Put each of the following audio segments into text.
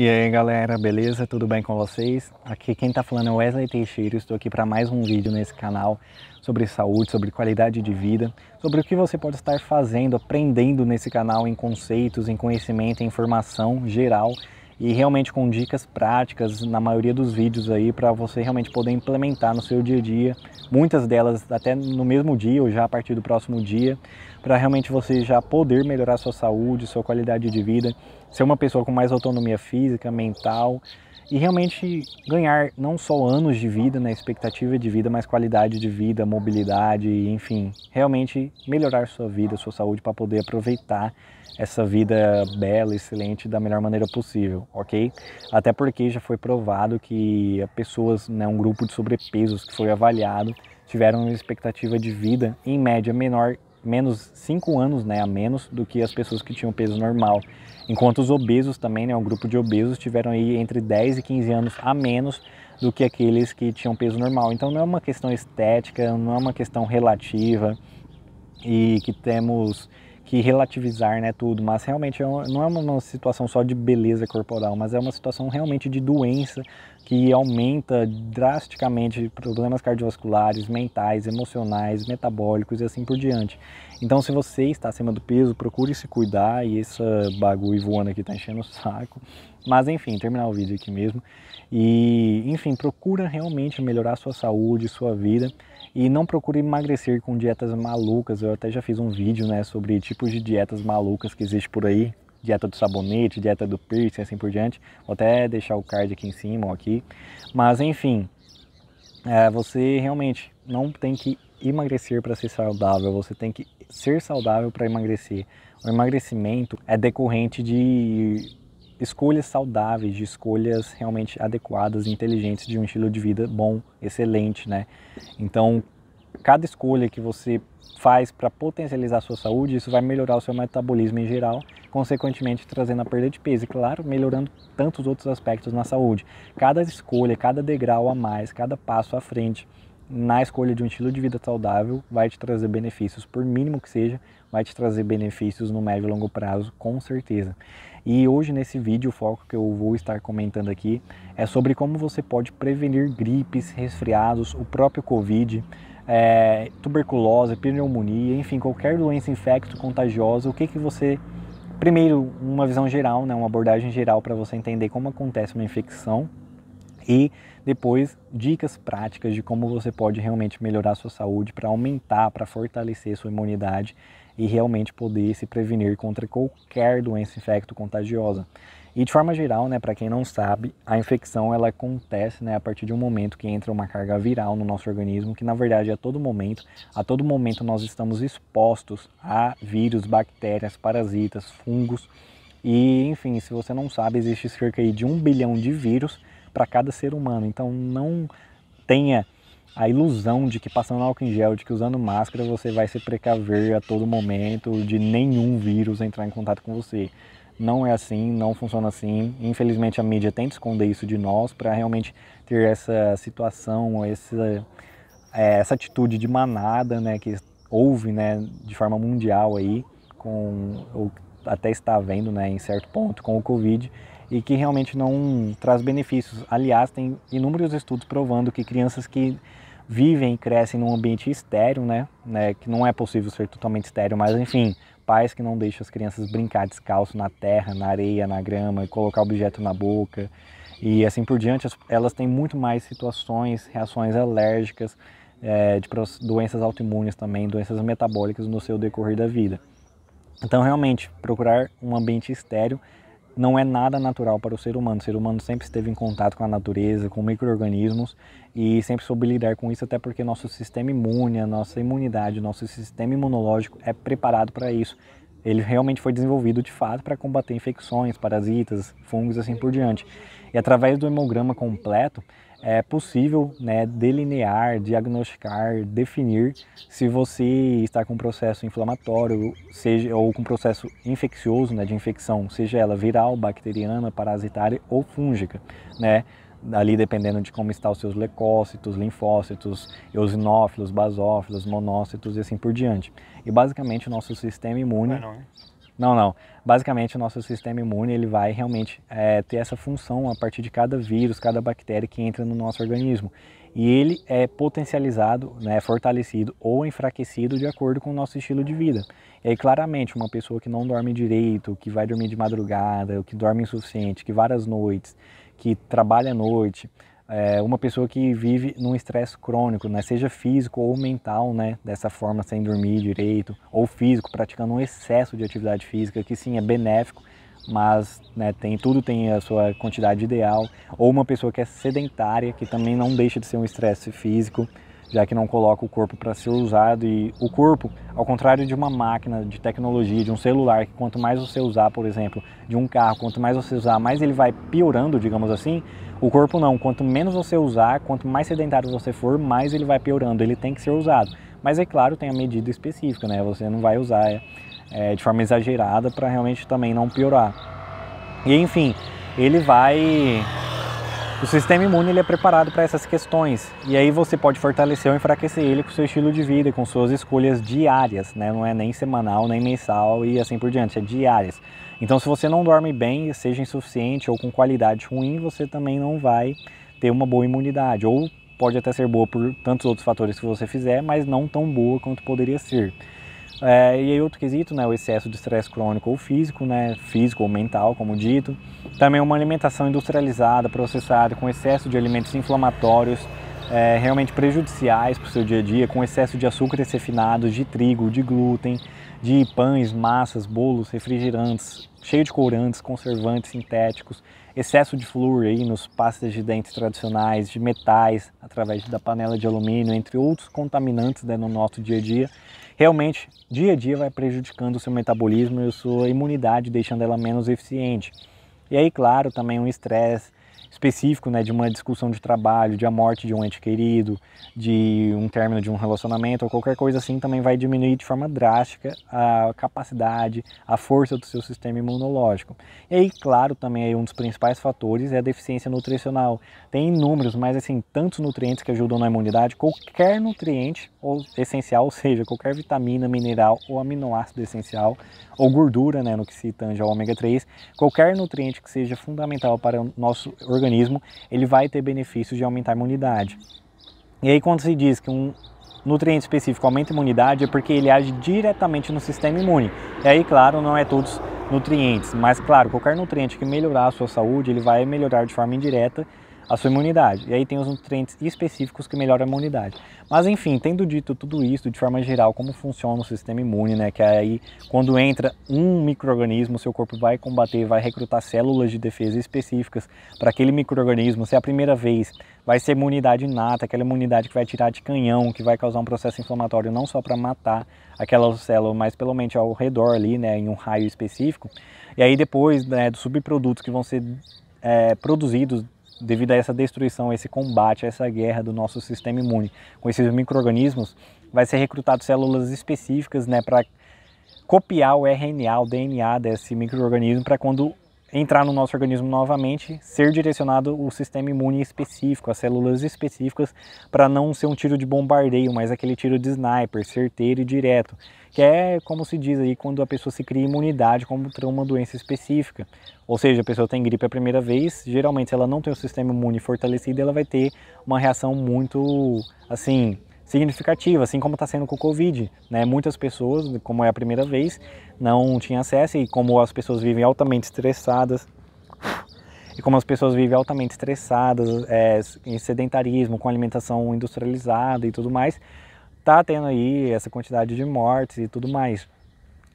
E aí galera, beleza? Tudo bem com vocês? Aqui quem está falando é Wesley Teixeira, estou aqui para mais um vídeo nesse canal sobre saúde, sobre qualidade de vida, sobre o que você pode estar fazendo, aprendendo nesse canal em conceitos, em conhecimento, em informação geral e realmente com dicas práticas na maioria dos vídeos aí para você realmente poder implementar no seu dia a dia, muitas delas até no mesmo dia ou já a partir do próximo dia para realmente você já poder melhorar sua saúde, sua qualidade de vida, ser uma pessoa com mais autonomia física, mental e realmente ganhar não só anos de vida, né, expectativa de vida, mas qualidade de vida, mobilidade, enfim, realmente melhorar sua vida, sua saúde para poder aproveitar essa vida bela, excelente da melhor maneira possível, ok? Até porque já foi provado que pessoas, né, um grupo de sobrepesos que foi avaliado, tiveram uma expectativa de vida em média menor menos 5 anos né, a menos do que as pessoas que tinham peso normal. Enquanto os obesos também, né, um grupo de obesos tiveram aí entre 10 e 15 anos a menos do que aqueles que tinham peso normal. Então não é uma questão estética, não é uma questão relativa e que temos que relativizar né, tudo, mas realmente é um, não é uma situação só de beleza corporal, mas é uma situação realmente de doença que aumenta drasticamente problemas cardiovasculares, mentais, emocionais, metabólicos e assim por diante. Então, se você está acima do peso, procure se cuidar e esse bagulho voando aqui está enchendo o saco. Mas enfim, terminar o vídeo aqui mesmo. E enfim, procura realmente melhorar sua saúde, sua vida e não procure emagrecer com dietas malucas. Eu até já fiz um vídeo né, sobre tipos de dietas malucas que existe por aí. Dieta do sabonete, dieta do piercing, assim por diante. Vou até deixar o card aqui em cima ou aqui. Mas enfim, é, você realmente não tem que emagrecer para ser saudável, você tem que ser saudável para emagrecer. O emagrecimento é decorrente de escolhas saudáveis, de escolhas realmente adequadas, inteligentes, de um estilo de vida bom, excelente, né? Então, cada escolha que você faz para potencializar a sua saúde, isso vai melhorar o seu metabolismo em geral, consequentemente trazendo a perda de peso e, claro, melhorando tantos outros aspectos na saúde. Cada escolha, cada degrau a mais, cada passo à frente na escolha de um estilo de vida saudável vai te trazer benefícios, por mínimo que seja, vai te trazer benefícios no médio e longo prazo, com certeza. E hoje nesse vídeo o foco que eu vou estar comentando aqui é sobre como você pode prevenir gripes, resfriados, o próprio Covid, é, tuberculose, pneumonia, enfim, qualquer doença infecto contagiosa, o que, que você. Primeiro, uma visão geral, né, uma abordagem geral para você entender como acontece uma infecção e depois dicas práticas de como você pode realmente melhorar sua saúde para aumentar, para fortalecer sua imunidade e realmente poder se prevenir contra qualquer doença infecto-contagiosa. E de forma geral, né, para quem não sabe, a infecção ela acontece né, a partir de um momento que entra uma carga viral no nosso organismo, que na verdade a todo momento, a todo momento nós estamos expostos a vírus, bactérias, parasitas, fungos. E enfim, se você não sabe, existe cerca de um bilhão de vírus para cada ser humano. Então não tenha a ilusão de que passando álcool em gel, de que usando máscara você vai se precaver a todo momento de nenhum vírus entrar em contato com você. Não é assim, não funciona assim. Infelizmente a mídia tenta esconder isso de nós para realmente ter essa situação, essa, é, essa atitude de manada, né, que houve, né, de forma mundial aí, com ou até está vendo, né, em certo ponto com o Covid e que realmente não traz benefícios. Aliás, tem inúmeros estudos provando que crianças que vivem e crescem num ambiente estéreo, né, né, que não é possível ser totalmente estéreo, mas enfim, pais que não deixam as crianças brincar descalço na terra, na areia, na grama e colocar objeto na boca e assim por diante, elas têm muito mais situações, reações alérgicas, é, de doenças autoimunes também, doenças metabólicas no seu decorrer da vida. Então, realmente, procurar um ambiente estéreo não é nada natural para o ser humano. O ser humano sempre esteve em contato com a natureza, com micro-organismos e sempre soube lidar com isso, até porque nosso sistema imune, a nossa imunidade, nosso sistema imunológico é preparado para isso. Ele realmente foi desenvolvido de fato para combater infecções, parasitas, fungos e assim por diante. E através do hemograma completo é possível né, delinear, diagnosticar, definir se você está com um processo inflamatório, seja ou com processo infeccioso, né, de infecção, seja ela viral, bacteriana, parasitária ou fúngica, né? ali dependendo de como estão os seus leucócitos, linfócitos, eosinófilos, basófilos, monócitos e assim por diante. E basicamente o nosso sistema imune... Não, é não, não. Basicamente o nosso sistema imune ele vai realmente é, ter essa função a partir de cada vírus, cada bactéria que entra no nosso organismo. E ele é potencializado, né, é fortalecido ou enfraquecido de acordo com o nosso estilo de vida. E aí, claramente, uma pessoa que não dorme direito, que vai dormir de madrugada, que dorme insuficiente, que várias noites, que trabalha à noite, é uma pessoa que vive num estresse crônico, né, seja físico ou mental, né, dessa forma sem dormir direito, ou físico praticando um excesso de atividade física que sim é benéfico, mas né, tem tudo tem a sua quantidade ideal, ou uma pessoa que é sedentária que também não deixa de ser um estresse físico, já que não coloca o corpo para ser usado. E o corpo, ao contrário de uma máquina de tecnologia, de um celular, que quanto mais você usar, por exemplo, de um carro, quanto mais você usar, mais ele vai piorando, digamos assim. O corpo não, quanto menos você usar, quanto mais sedentário você for, mais ele vai piorando, ele tem que ser usado. Mas é claro, tem a medida específica, né? Você não vai usar é, é de forma exagerada para realmente também não piorar. E enfim, ele vai o sistema imune ele é preparado para essas questões e aí você pode fortalecer ou enfraquecer ele com seu estilo de vida, com suas escolhas diárias, né? Não é nem semanal, nem mensal e assim por diante, é diárias. Então, se você não dorme bem, seja insuficiente ou com qualidade ruim, você também não vai ter uma boa imunidade ou pode até ser boa por tantos outros fatores que você fizer, mas não tão boa quanto poderia ser. É, e aí outro quesito, né, o excesso de estresse crônico ou físico, né, físico ou mental, como dito. Também uma alimentação industrializada, processada, com excesso de alimentos inflamatórios, é, realmente prejudiciais para o seu dia a dia, com excesso de açúcares refinados, de trigo, de glúten, de pães, massas, bolos, refrigerantes, cheio de corantes, conservantes sintéticos, excesso de flúor aí nos pastas de dentes tradicionais, de metais, através da panela de alumínio, entre outros contaminantes né, no nosso dia a dia, realmente dia a dia vai prejudicando o seu metabolismo e a sua imunidade, deixando ela menos eficiente. E aí, claro, também um estresse, específico, né, de uma discussão de trabalho, de a morte de um ente querido, de um término de um relacionamento ou qualquer coisa assim, também vai diminuir de forma drástica a capacidade, a força do seu sistema imunológico. E aí, claro, também aí um dos principais fatores é a deficiência nutricional. Tem inúmeros, mas assim, tantos nutrientes que ajudam na imunidade, qualquer nutriente ou essencial, ou seja, qualquer vitamina, mineral ou aminoácido essencial ou gordura, né, no que se tange ao ômega 3, qualquer nutriente que seja fundamental para o nosso organismo organismo, ele vai ter benefícios de aumentar a imunidade. E aí quando se diz que um nutriente específico aumenta a imunidade, é porque ele age diretamente no sistema imune. E aí, claro, não é todos nutrientes, mas claro, qualquer nutriente que melhorar a sua saúde, ele vai melhorar de forma indireta a sua imunidade. E aí tem os nutrientes específicos que melhoram a imunidade. Mas enfim, tendo dito tudo isso de forma geral, como funciona o sistema imune, né? Que é aí quando entra um microorganismo, seu corpo vai combater, vai recrutar células de defesa específicas para aquele microorganismo. Se é a primeira vez, vai ser imunidade inata, aquela imunidade que vai tirar de canhão, que vai causar um processo inflamatório não só para matar aquela célula, mas pelo menos ao redor ali, né, em um raio específico. E aí depois né, dos subprodutos que vão ser é, produzidos devido a essa destruição, a esse combate, a essa guerra do nosso sistema imune com esses micro-organismos, vai ser recrutado células específicas né, para copiar o RNA, o DNA desse microrganismo para quando entrar no nosso organismo novamente, ser direcionado o sistema imune específico, as células específicas, para não ser um tiro de bombardeio, mas aquele tiro de sniper, certeiro e direto, que é como se diz aí quando a pessoa se cria imunidade contra uma doença específica. Ou seja, a pessoa tem gripe a primeira vez, geralmente se ela não tem o sistema imune fortalecido, ela vai ter uma reação muito assim significativa, assim como está sendo com o Covid. Né? Muitas pessoas, como é a primeira vez, não tinham acesso e como as pessoas vivem altamente estressadas, e como as pessoas vivem altamente estressadas, é, em sedentarismo, com alimentação industrializada e tudo mais, tá tendo aí essa quantidade de mortes e tudo mais.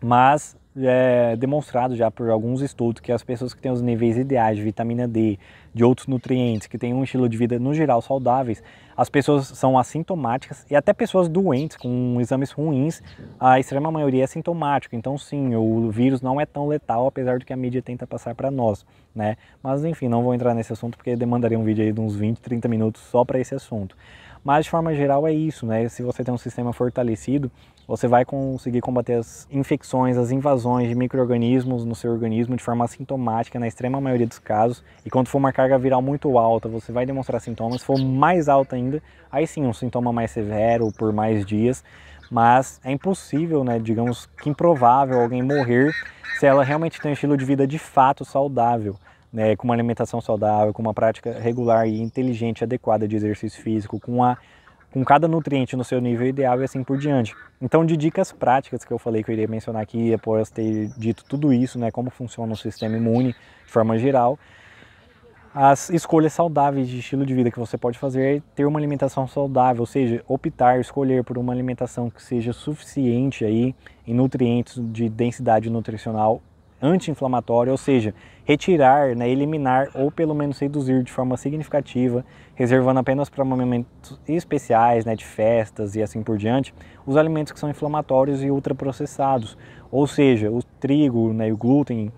Mas é, demonstrado já por alguns estudos que as pessoas que têm os níveis ideais de vitamina D, de outros nutrientes, que têm um estilo de vida no geral saudáveis, as pessoas são assintomáticas e até pessoas doentes com exames ruins, a extrema maioria é sintomática. Então, sim, o vírus não é tão letal, apesar do que a mídia tenta passar para nós, né? Mas enfim, não vou entrar nesse assunto porque demandaria um vídeo aí de uns 20, 30 minutos só para esse assunto. Mas de forma geral é isso, né? Se você tem um sistema fortalecido, você vai conseguir combater as infecções, as invasões de micro-organismos no seu organismo de forma assintomática na extrema maioria dos casos. E quando for uma carga viral muito alta, você vai demonstrar sintomas. Se for mais alta ainda, aí sim um sintoma mais severo por mais dias. Mas é impossível, né, digamos que improvável alguém morrer se ela realmente tem um estilo de vida de fato saudável. Né, com uma alimentação saudável, com uma prática regular e inteligente, adequada de exercício físico, com a com cada nutriente no seu nível ideal e assim por diante. Então, de dicas práticas que eu falei que eu iria mencionar aqui, após é ter dito tudo isso, né, como funciona o sistema imune de forma geral, as escolhas saudáveis de estilo de vida que você pode fazer é ter uma alimentação saudável, ou seja, optar, escolher por uma alimentação que seja suficiente aí em nutrientes de densidade nutricional anti-inflamatória, ou seja, retirar, né, eliminar ou pelo menos reduzir de forma significativa, reservando apenas para momentos especiais, né, de festas e assim por diante, os alimentos que são inflamatórios e ultraprocessados, ou seja, o trigo né, e o glúten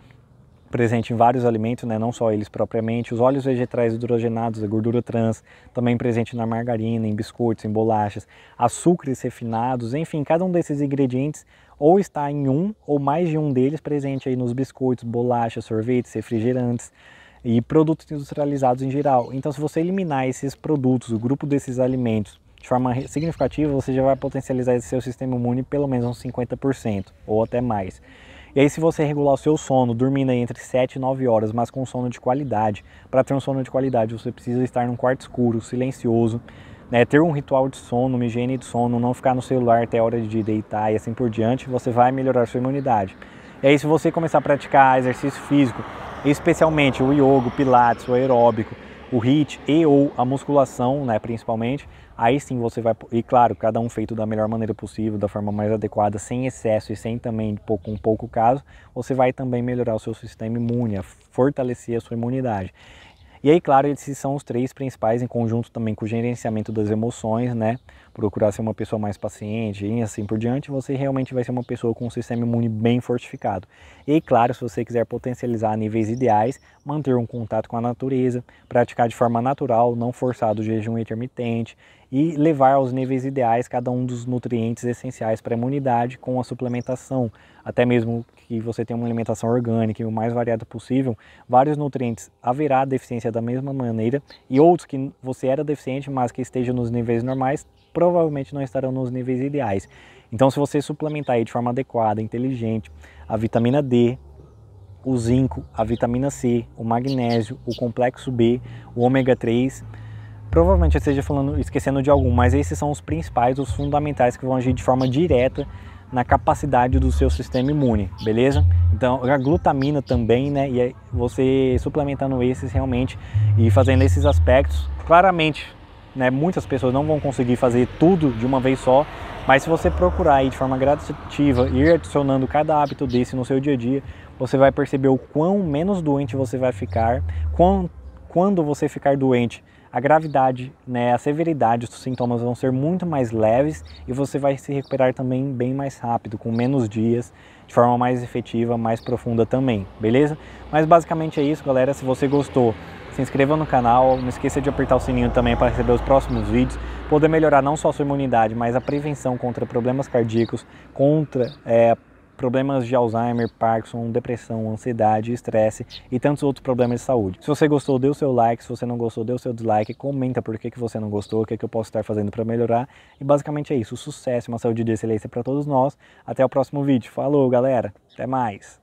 presente em vários alimentos, né, não só eles propriamente, os óleos vegetais hidrogenados, a gordura trans, também presente na margarina, em biscoitos, em bolachas, açúcares refinados, enfim, cada um desses ingredientes ou está em um ou mais de um deles presente aí nos biscoitos, bolachas, sorvetes, refrigerantes e produtos industrializados em geral. Então, se você eliminar esses produtos, o grupo desses alimentos, de forma significativa, você já vai potencializar esse seu sistema imune pelo menos uns 50% ou até mais. E aí, se você regular o seu sono, dormindo entre 7 e 9 horas, mas com sono de qualidade, para ter um sono de qualidade, você precisa estar num quarto escuro, silencioso, né, ter um ritual de sono, uma higiene de sono, não ficar no celular até a hora de deitar e assim por diante, você vai melhorar sua imunidade. E aí, se você começar a praticar exercício físico, especialmente o yoga, o pilates, o aeróbico, o HIIT e ou a musculação, né, principalmente, aí sim você vai, e claro, cada um feito da melhor maneira possível, da forma mais adequada, sem excesso e sem também pouco, um pouco caso, você vai também melhorar o seu sistema imune, fortalecer a sua imunidade. E aí, claro, esses são os três principais, em conjunto também com o gerenciamento das emoções, né? Procurar ser uma pessoa mais paciente e assim por diante, você realmente vai ser uma pessoa com um sistema imune bem fortificado. E aí, claro, se você quiser potencializar níveis ideais, manter um contato com a natureza, praticar de forma natural, não forçado o jejum intermitente e levar aos níveis ideais cada um dos nutrientes essenciais para a imunidade com a suplementação, até mesmo que você tenha uma alimentação orgânica e o mais variada possível, vários nutrientes haverá deficiência da mesma maneira e outros que você era deficiente, mas que estejam nos níveis normais, provavelmente não estarão nos níveis ideais. Então, se você suplementar de forma adequada, inteligente, a vitamina D, o zinco, a vitamina C, o magnésio, o complexo B, o ômega 3, provavelmente eu esteja falando, esquecendo de algum, mas esses são os principais, os fundamentais que vão agir de forma direta na capacidade do seu sistema imune, beleza? Então, a glutamina também, né? E você suplementando esses realmente e fazendo esses aspectos, claramente, né? Muitas pessoas não vão conseguir fazer tudo de uma vez só, mas se você procurar aí de forma gradativa ir adicionando cada hábito desse no seu dia a dia, você vai perceber o quão menos doente você vai ficar, quão, quando você ficar doente, a gravidade, né, a severidade dos sintomas vão ser muito mais leves e você vai se recuperar também bem mais rápido, com menos dias, de forma mais efetiva, mais profunda também, beleza? Mas basicamente é isso, galera. Se você gostou, se inscreva no canal, não esqueça de apertar o sininho também para receber os próximos vídeos, poder melhorar não só a sua imunidade, mas a prevenção contra problemas cardíacos, contra é, problemas de Alzheimer, Parkinson, depressão, ansiedade, estresse e tantos outros problemas de saúde. Se você gostou, dê o seu like, se você não gostou, dê o seu dislike, comenta por que, que você não gostou, o que, que eu posso estar fazendo para melhorar. E basicamente é isso, sucesso, uma saúde de excelência para todos nós. Até o próximo vídeo. Falou, galera. Até mais.